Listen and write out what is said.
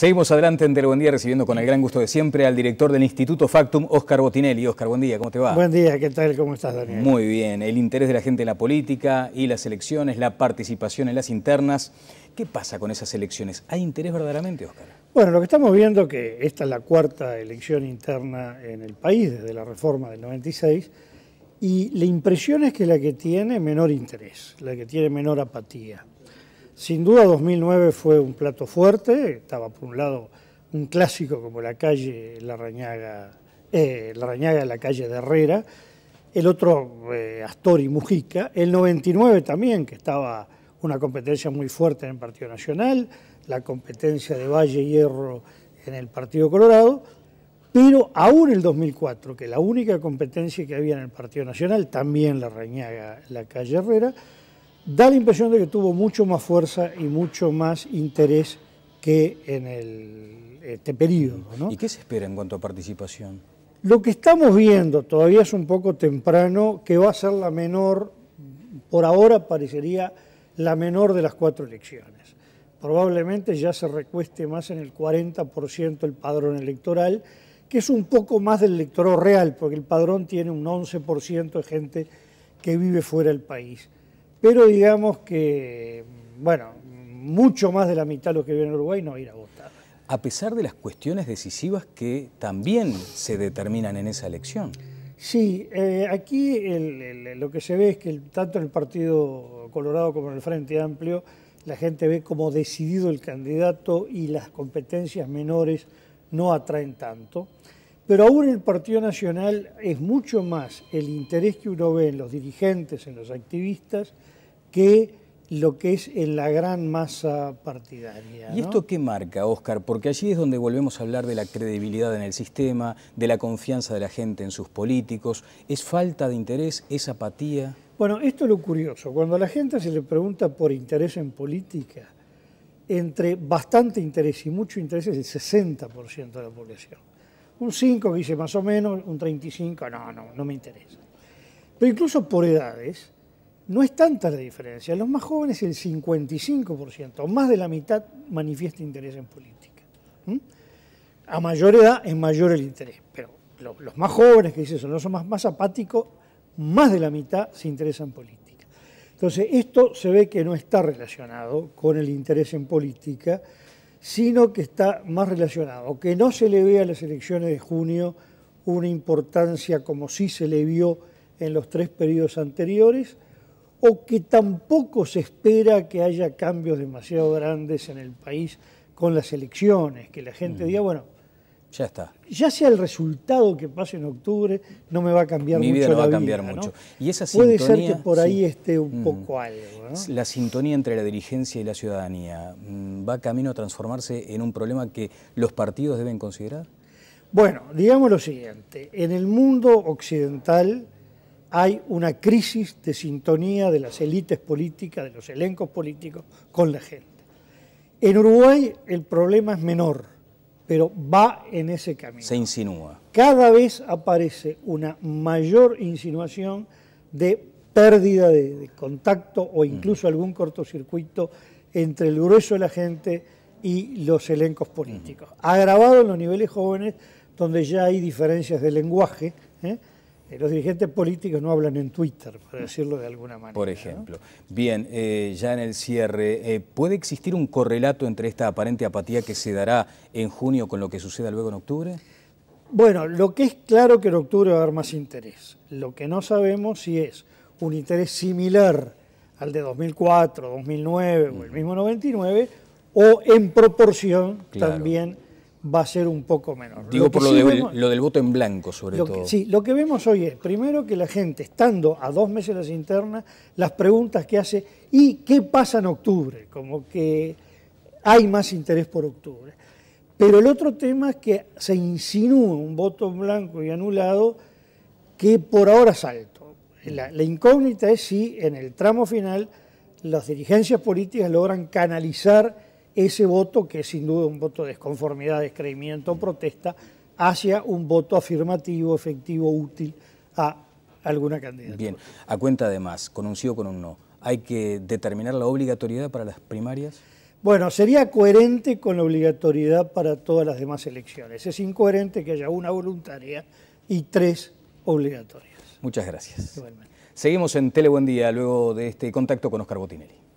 Seguimos adelante en Buen Día recibiendo con el gran gusto de siempre al director del Instituto Factum, Oscar Botinelli. Oscar buen día, ¿cómo te va? Buen día, ¿qué tal? ¿Cómo estás, Daniel? Muy bien. El interés de la gente en la política y las elecciones, la participación en las internas. ¿Qué pasa con esas elecciones? ¿Hay interés verdaderamente, Oscar? Bueno, lo que estamos viendo es que esta es la cuarta elección interna en el país desde la reforma del 96 y la impresión es que la que tiene menor interés, la que tiene menor apatía. Sin duda 2009 fue un plato fuerte, estaba por un lado un clásico como la calle La Rañaga, eh, La calle de Herrera, el otro eh, Astori Mujica, el 99 también, que estaba una competencia muy fuerte en el Partido Nacional, la competencia de Valle Hierro en el Partido Colorado, pero aún el 2004, que la única competencia que había en el Partido Nacional, también la Rañaga, la calle Herrera, da la impresión de que tuvo mucho más fuerza y mucho más interés que en este periodo. ¿Y qué se espera en cuanto a participación? Lo que estamos viendo, todavía es un poco temprano, que va a ser la menor, por ahora parecería la menor de las cuatro elecciones. Probablemente ya se recueste más en el 40% el padrón electoral, que es un poco más del electorado real, porque el padrón tiene un 11% de gente que vive fuera del país pero digamos que, bueno, mucho más de la mitad de los que viven en Uruguay no ir a votar. A pesar de las cuestiones decisivas que también se determinan en esa elección. Sí, eh, aquí lo que se ve es que tanto en el Partido Colorado como en el Frente Amplio, la gente ve como decidido el candidato y las competencias menores no atraen tanto. Pero aún el Partido Nacional es mucho más el interés que uno ve en los dirigentes, en los activistas, que lo que es en la gran masa partidaria. ¿Y esto qué marca, Oscar? Porque allí es donde volvemos a hablar de la credibilidad en el sistema, de la confianza de la gente en sus políticos. ¿Es falta de interés? ¿Es apatía? Bueno, esto es lo curioso. Cuando a la gente se le pregunta por interés en política, entre bastante interés y mucho interés es el 60% de la población. Un 5 que dice más o menos, un 35, no, no, no me interesa. Pero incluso por edades, no es tanta la diferencia. los más jóvenes el 55%, o más de la mitad, manifiesta interés en política. A mayor edad es mayor el interés, pero los, más jóvenes que dicen son los más, más apáticos, más de la mitad se interesa en política. Entonces, esto se ve que no está relacionado con el interés en política, sino que está más relacionado, que no se le ve a las elecciones de junio una importancia como sí se le vio en los tres periodos anteriores, o que tampoco se espera que haya cambios demasiado grandes en el país con las elecciones, que la gente mm. diga, bueno, ya está. Ya sea el resultado que pase en octubre, no me va a cambiar mucho. vida no va a cambiar mucho. Y esa sintonía, Puede ser que por ahí esté un mm. poco algo. La sintonía entre la dirigencia y la ciudadanía mm, va camino a transformarse en un problema que los partidos deben considerar. Bueno, digamos lo siguiente: en el mundo occidental hay una crisis de sintonía de las élites políticas, de los elencos políticos con la gente. En Uruguay el problema es menor pero va en ese camino. Se insinúa. Cada vez aparece una mayor insinuación de pérdida de, contacto o incluso mm. algún cortocircuito entre el grueso de la gente y los elencos políticos. Mm. Agravado en los niveles jóvenes, donde ya hay diferencias de lenguaje, ¿eh? los dirigentes políticos no hablan en Twitter, por mm. decirlo de alguna manera. Por ejemplo. Bien, eh, ya en el cierre, eh, ¿puede existir un correlato entre esta aparente apatía que se dará en junio con lo que suceda luego en octubre? Bueno, lo que es claro que en octubre va a haber más interés. Lo que no sabemos si es un interés similar al de 2004, 2009 o el mismo 99, o en proporción también va a ser un poco menor. Digo por lo, del voto en blanco, sobre todo. sí, lo que vemos hoy es, primero, que la gente, estando a dos meses de las internas, las preguntas que hace, ¿y qué pasa en octubre? Como que hay más interés por octubre. Pero el otro tema es que se insinúa un voto en blanco y anulado que por ahora es alto. la incógnita es si en el tramo final las dirigencias políticas logran canalizar ese voto, que es sin duda un voto de desconformidad, descreimiento, protesta, hacia un voto afirmativo, efectivo, útil a alguna candidatura. Bien, a cuenta además, con un sí o con un no, ¿hay que determinar la obligatoriedad para las primarias? Bueno, sería coherente con la obligatoriedad para todas las demás elecciones. Es incoherente que haya una voluntaria y tres obligatorias. Muchas gracias. Seguimos en Tele luego de este contacto con Oscar Botinelli.